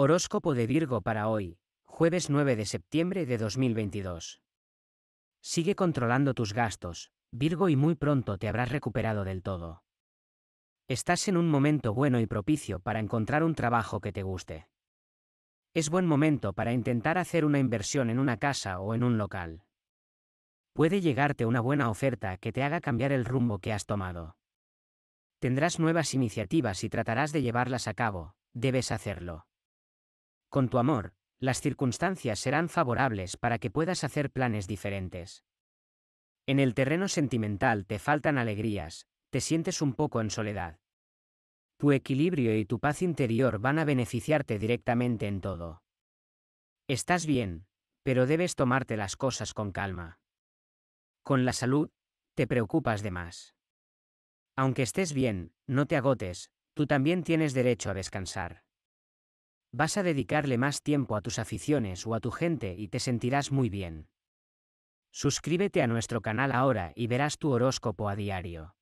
Horóscopo de Virgo para hoy, jueves 9 de septiembre de 2022. Sigue controlando tus gastos, Virgo, y muy pronto te habrás recuperado del todo. Estás en un momento bueno y propicio para encontrar un trabajo que te guste. Es buen momento para intentar hacer una inversión en una casa o en un local. Puede llegarte una buena oferta que te haga cambiar el rumbo que has tomado. Tendrás nuevas iniciativas y tratarás de llevarlas a cabo, debes hacerlo. Con tu amor, las circunstancias serán favorables para que puedas hacer planes diferentes. En el terreno sentimental te faltan alegrías, te sientes un poco en soledad. Tu equilibrio y tu paz interior van a beneficiarte directamente en todo. Estás bien, pero debes tomarte las cosas con calma. Con la salud, te preocupas de más. Aunque estés bien, no te agotes, tú también tienes derecho a descansar. Vas a dedicarle más tiempo a tus aficiones o a tu gente y te sentirás muy bien. Suscríbete a nuestro canal ahora y verás tu horóscopo a diario.